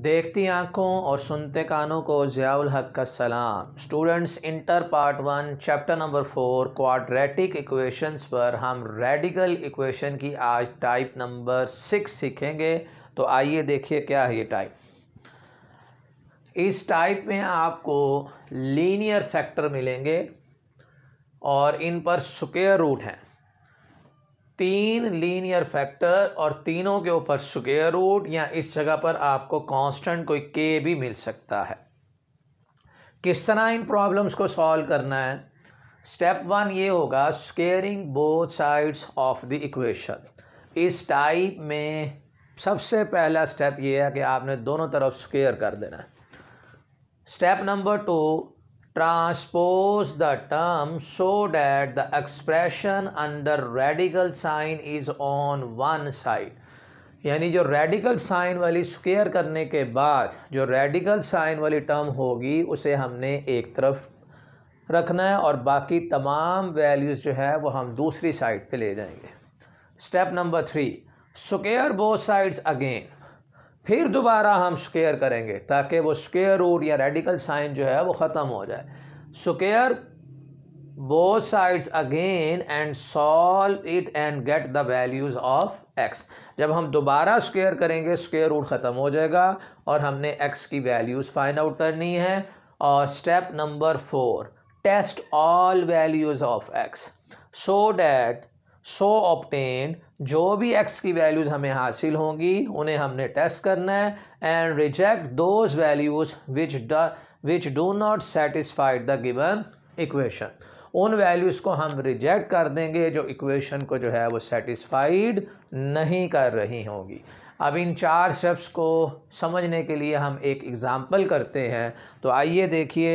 देखती आँखों और सुनते कानों को ज़ियाउल हक का सलाम students inter part one chapter number four quadratic equations पर हम रेडिकल इक्वेशन की आज टाइप नंबर सिक्स सीखेंगे तो आइए देखिए क्या है ये टाइप इस टाइप में आपको लीनियर फैक्टर मिलेंगे और इन पर स्क्वेयर रूट हैं तीन लीनियर फैक्टर और तीनों के ऊपर स्क्वेयर रूट या इस जगह पर आपको कांस्टेंट कोई के भी मिल सकता है किस तरह इन प्रॉब्लम्स को सॉल्व करना है स्टेप वन ये होगा squaring both sides of the equation इस टाइप में सबसे पहला स्टेप ये है कि आपने दोनों तरफ स्केयर कर देना है step number two Transpose the term so that the expression under radical sign is on one side. यानी जो रेडिकल साइन वाली स्क्वेयर करने के बाद जो रेडिकल साइन वाली टर्म होगी उसे हमने एक तरफ रखना है और बाकी तमाम वैल्यूज़ जो है वो हम दूसरी साइड पे ले जाएंगे step number three square both sides again फिर दोबारा हम स्केयर करेंगे ताकि वो स्केयर रूट या रेडिकल साइन जो है वो ख़त्म हो जाए square both sides again and solve it and get the values of x जब हम दोबारा स्केयर करेंगे स्केयर रूट ख़त्म हो जाएगा और हमने एक्स की वैल्यूज़ फाइंड आउट करनी है और step number four test all values of x so that so obtain जो भी एक्स की वैल्यूज़ हमें हासिल होंगी उन्हें हमने टेस्ट करना है and reject those values which ड which do not satisfied the given equation उन वैल्यूज़ को हम रिजेक्ट कर देंगे जो इक्वेशन को जो है वो सेटिस्फाइड नहीं कर रही होंगी अब इन चार स्टेप्स को समझने के लिए हम एक एग्ज़ाम्पल करते हैं तो आइए देखिए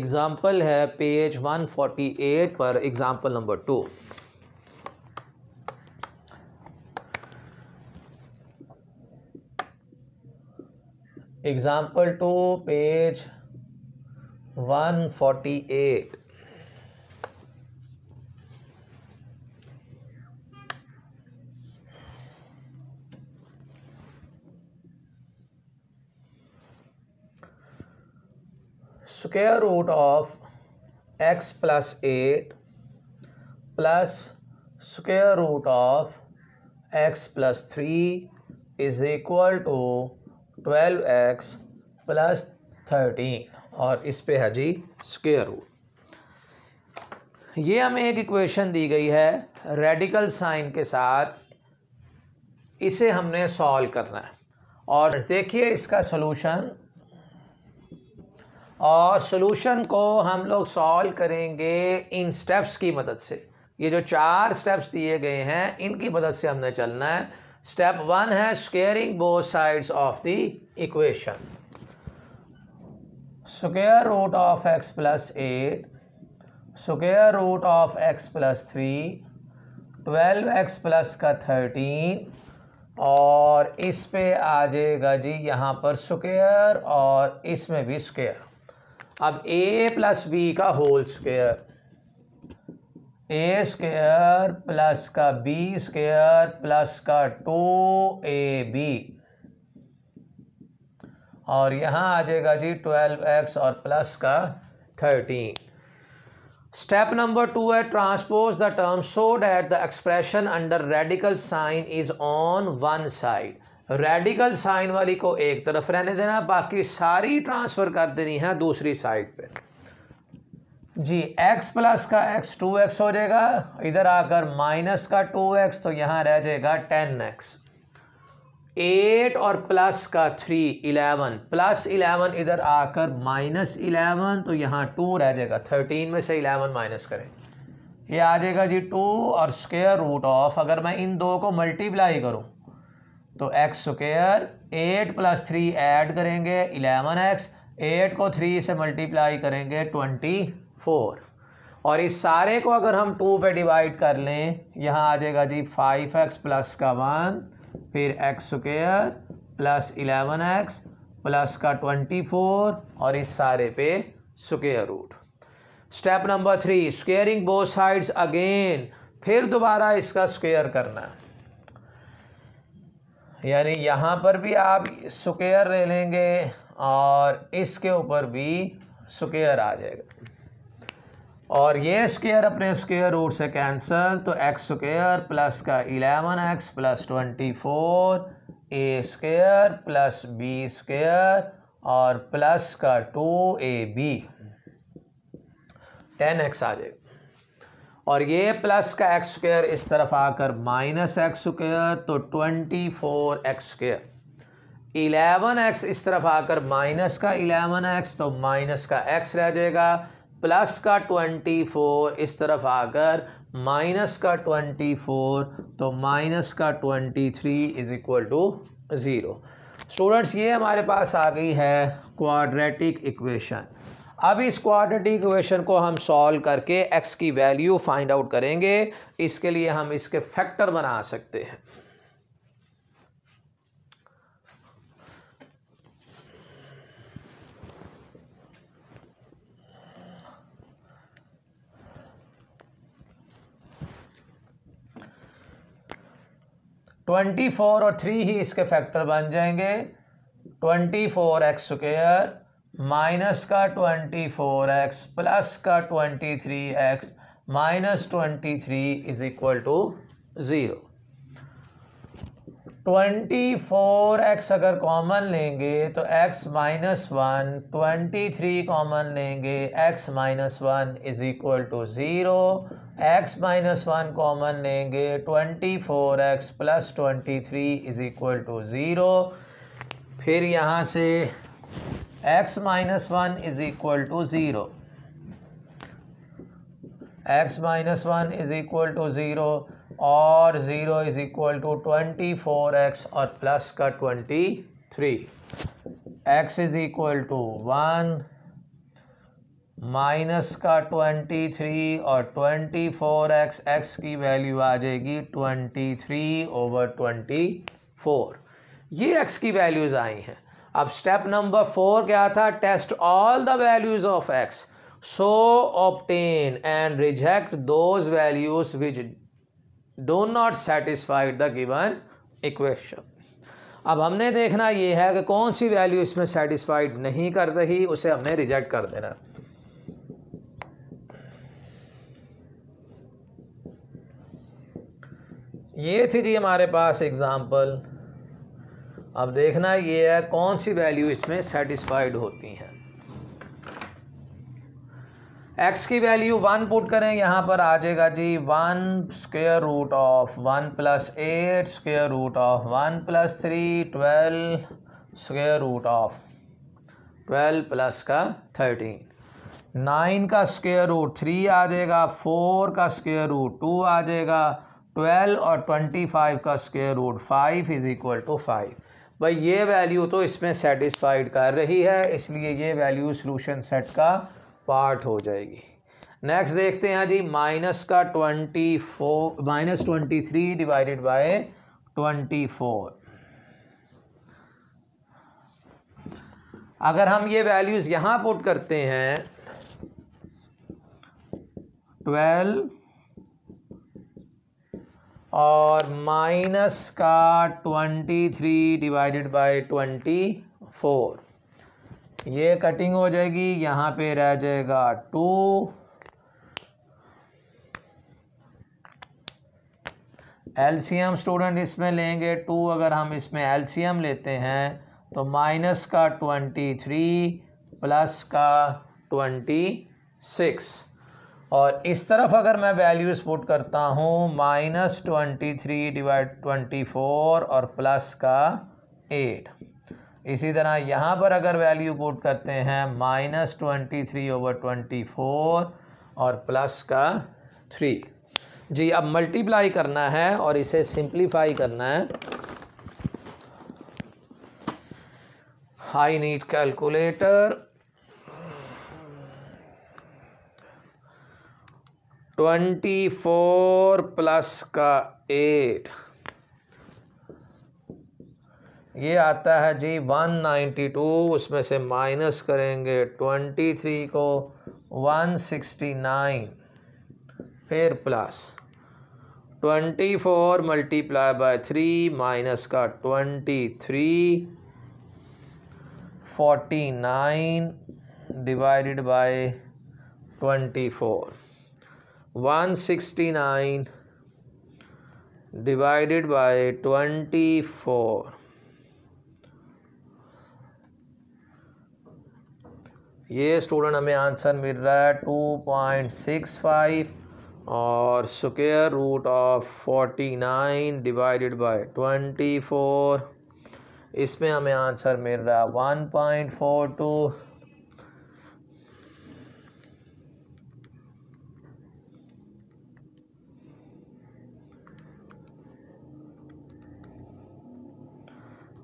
एग्ज़ाम्पल है पेज 148 पर example number two example 2 page 148 square root of x plus 8 plus square root of x plus 3 is equal to twelve x plus thirteen और इस पे है जी स्केयर रूट ये हमें एक इक्वेशन दी गई है रेडिकल साइन के साथ इसे हमने सॉल्व करना है और देखिए इसका सोलूशन और सोलूशन को हम लोग सॉल्व करेंगे इन स्टेप्स की मदद से ये जो चार स्टेप्स दिए गए हैं इनकी मदद से हमने चलना है स्टेप वन है squaring both sides of the equation square root of x plus eight square root of x plus three twelve x plus का थर्टीन और इस पे आ जाएगा जी यहाँ पर स्क्वेयर और इसमें भी स्क्वेयर अब ए प्लस बी का whole square A square plus का बी स्क्र प्लस का टू ए बी और यहाँ आ जाएगा जी ट्वेल्व एक्स और प्लस का थर्टीन स्टेप नंबर टू है transpose the term so that the expression under radical sign is on one side radical sign वाली को एक तरफ रहने देना बाकी सारी ट्रांसफ़र कर देनी है दूसरी साइड पे जी x प्लस का x 2x हो जाएगा इधर आकर माइनस का 2x तो यहाँ रह जाएगा 10x एट और प्लस का 3 11 प्लस 11 इधर आकर माइनस 11 तो यहाँ 2 रह जाएगा 13 में से 11 माइनस करें ये आ जाएगा जी 2 और स्केयर रूट ऑफ अगर मैं इन दो को मल्टीप्लाई करूँ तो x square eight plus three add करेंगे इलेवन एक्स एट को थ्री से मल्टीप्लाई करेंगे ट्वेंटी फोर और इस सारे को अगर हम टू पे डिवाइड कर लें यहाँ आ जाएगा जी फाइव एक्स प्लस का वन फिर x square plus eleven x plus का ट्वेंटी फोर और इस सारे पे square root step number three squaring both sides again फिर दोबारा इसका स्क्वेयर करना यानी यहाँ पर भी आप स्क्वेयर ले लेंगे और इसके ऊपर भी स्क्वेयर आ जाएगा और ये स्केयर अपने स्केयर रूट से कैंसल तो एक्स स्क्र प्लस का eleven x plus twenty four A square plus B square और प्लस का two A B ten x आ जाएगा और ये प्लस का एक्स स्क्र इस तरफ आकर माइनस एक्स स्क्र तो twenty four x square eleven x इस तरफ आकर माइनस का इलेवन एक्स तो माइनस का एक्स रह जाएगा प्लस का ट्वेंटी फोर इस तरफ आकर माइनस का ट्वेंटी फोर तो माइनस का twenty three is equal to zero students ये हमारे पास आ गई है क्वाड्रेटिक इक्वेशन अब इस क्वाड्रेटिक इक्वेशन को हम सॉल्व करके एक्स की वैल्यू फाइंड आउट करेंगे इसके लिए हम इसके फैक्टर बना सकते हैं ट्वेंटी फोर और थ्री ही इसके फैक्टर बन जाएंगे twenty four x square minus का ट्वेंटी फोर एक्स प्लस का twenty three x minus twenty three is equal to zero twenty four x अगर कॉमन लेंगे तो x minus one twenty three common लेंगे x minus one is equal to zero x minus one common लेंगे twenty four x plus twenty three is equal to zero फिर यहाँ से x minus one is equal to zero x minus one is equal to zero और zero is equal to twenty four x और plus का twenty three x is equal to one minus का twenty three और twenty four x x की value आ जाएगी twenty three over twenty four ये x की वैल्यूज़ आई हैं अब स्टेप नंबर फोर क्या था test all the values of x so obtain and reject those values which do not satisfied the given equation अब हमने देखना ये है कि कौन सी वैल्यू इसमें सेटिस्फाइड नहीं कर रही उसे हमने रिजेक्ट कर देना ये थी जी हमारे पास एग्ज़ाम्पल अब देखना ये है कौन सी वैल्यू इसमें सेटिस्फाइड होती हैं एक्स की वैल्यू वन पुट करें यहाँ पर आ जाएगा जी one square root of one plus eight square root of one plus three twelve square root of twelve plus का थर्टीन नाइन का स्क्यर रूट थ्री आ जाएगा फोर का स्क्यर रूट टू आ जाएगा ट्वेल्व और ट्वेंटी फाइव का square root five is equal to five भाई ये वैल्यू तो इसमें सेटिस्फाइड कर रही है इसलिए ये वैल्यू सोलूशन सेट का पार्ट हो जाएगी नेक्स्ट देखते हैं जी माइनस का twenty four minus twenty three divided by twenty four अगर हम ये वैल्यूज़ यहाँ पुट करते हैं ट्वेल्व और माइनस का twenty three divided by twenty four ये कटिंग हो जाएगी यहाँ पे रह जाएगा टू एलसीएम स्टूडेंट इसमें लेंगे टू अगर हम इसमें एलसीएम लेते हैं तो माइनस का ट्वेंटी थ्री प्लस का ट्वेंटी सिक्स और इस तरफ अगर मैं वैल्यूज़ पुट करता हूँ minus twenty three divide twenty four और प्लस का एट इसी तरह यहाँ पर अगर वैल्यू पुट करते हैं minus twenty three over twenty four और प्लस का थ्री जी अब मल्टीप्लाई करना है और इसे सिंप्लीफाई करना है I need calculator twenty four plus का एट ये आता है जी 192 उसमें से माइनस करेंगे 23 को 169 फिर plus 24 four multiply by three minus का 23 49 divided by 24 169 divided by 24 four ये स्टूडेंट हमें आंसर मिल रहा है टू पॉइंट सिक्स फाइव और square root of forty nine divided by twenty four इसमें हमें आंसर मिल रहा है वन पॉइंट फोर टू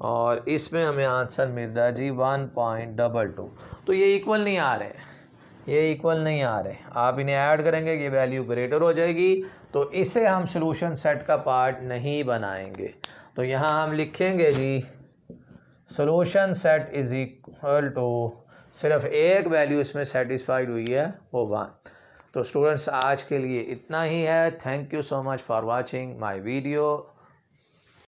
और इसमें हमें आंसर मिल रहा है जी वन पॉइंट डबल टू तो ये इक्वल नहीं आ रहे ये इक्वल नहीं आ रहे आप इन्हें ऐड करेंगे ये वैल्यू ग्रेटर हो जाएगी तो इसे हम सोलूशन सेट का पार्ट नहीं बनाएंगे तो यहाँ हम लिखेंगे जी solution set is equal to सिर्फ एक वैल्यू इसमें सेटिस्फाइड हुई है वो वन तो स्टूडेंट्स आज के लिए इतना ही है thank you so much for watching my video